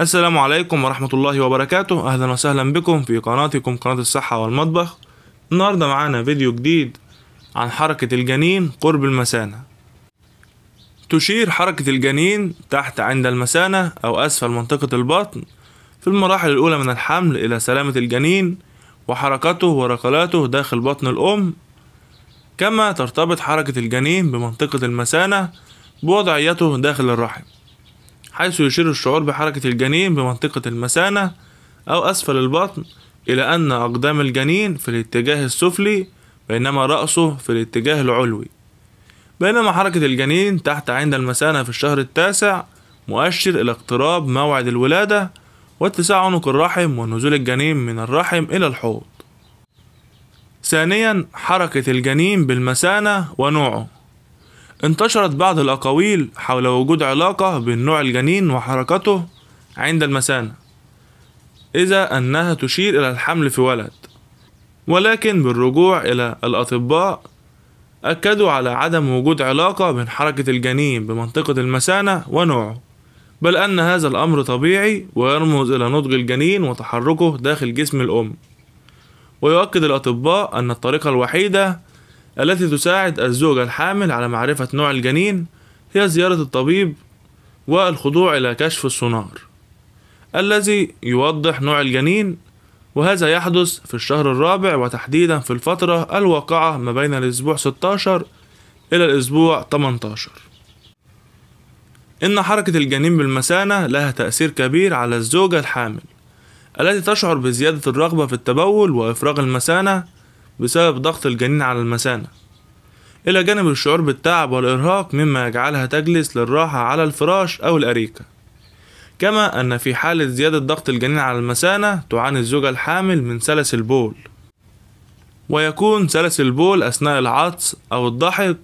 السلام عليكم ورحمة الله وبركاته أهلا وسهلا بكم في قناتكم قناة الصحة والمطبخ النهاردة معانا فيديو جديد عن حركة الجنين قرب المثانة تشير حركة الجنين تحت عند المثانة أو أسفل منطقة البطن في المراحل الأولى من الحمل إلى سلامة الجنين وحركته ورقلاته داخل بطن الأم كما ترتبط حركة الجنين بمنطقة المثانة بوضعيته داخل الرحم حيث يشير الشعور بحركة الجنين بمنطقة المثانة أو أسفل البطن إلى أن أقدام الجنين في الاتجاه السفلي بينما رأسه في الاتجاه العلوي بينما حركة الجنين تحت عند المثانة في الشهر التاسع مؤشر إلى اقتراب موعد الولادة واتساع عنق الرحم ونزول الجنين من الرحم إلى الحوض ثانيا حركة الجنين بالمثانة ونوعه انتشرت بعض الأقاويل حول وجود علاقة بين نوع الجنين وحركته عند المثانة إذا أنها تشير إلى الحمل في ولد ولكن بالرجوع إلى الأطباء أكدوا على عدم وجود علاقة بين حركة الجنين بمنطقة المثانة ونوعه بل أن هذا الأمر طبيعي ويرمز إلى نضج الجنين وتحركه داخل جسم الأم ويؤكد الأطباء أن الطريقة الوحيدة التي تساعد الزوجة الحامل على معرفة نوع الجنين هي زيارة الطبيب والخضوع إلى كشف السونار الذي يوضح نوع الجنين وهذا يحدث في الشهر الرابع وتحديدا في الفترة الواقعة ما بين الأسبوع 16 إلى الأسبوع 18 إن حركة الجنين بالمثانة لها تأثير كبير على الزوجة الحامل التي تشعر بزيادة الرغبة في التبول وإفراغ المثانة بسبب ضغط الجنين على المثانة إلى جانب الشعور بالتعب والإرهاق مما يجعلها تجلس للراحة على الفراش أو الأريكة كما أن في حالة زيادة ضغط الجنين على المثانة تعاني الزوجة الحامل من سلس البول ويكون سلس البول أثناء العطس أو الضحك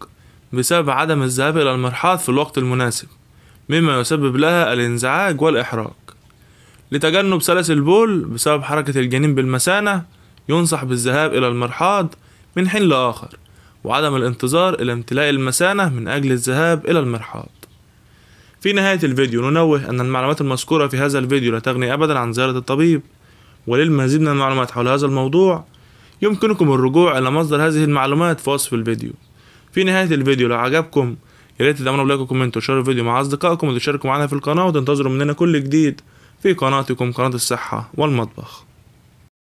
بسبب عدم الذهاب إلى المرحاض في الوقت المناسب مما يسبب لها الانزعاج والإحراج لتجنب سلس البول بسبب حركة الجنين بالمثانة ينصح بالذهاب إلى المرحاض من حين لآخر وعدم الانتظار إلى امتلاء المثانة من أجل الذهاب إلى المرحاض في نهاية الفيديو ننوه أن المعلومات المذكورة في هذا الفيديو لا تغني أبدا عن زيارة الطبيب وللمزيد من المعلومات حول هذا الموضوع يمكنكم الرجوع إلى مصدر هذه المعلومات في وصف الفيديو في نهاية الفيديو لو عجبكم ياريت ريت تدعمونا بلايك وكومنت وشير الفيديو مع أصدقائكم وتشاركوا معنا في القناة وتنتظروا مننا كل جديد في قناتكم قناة الصحة والمطبخ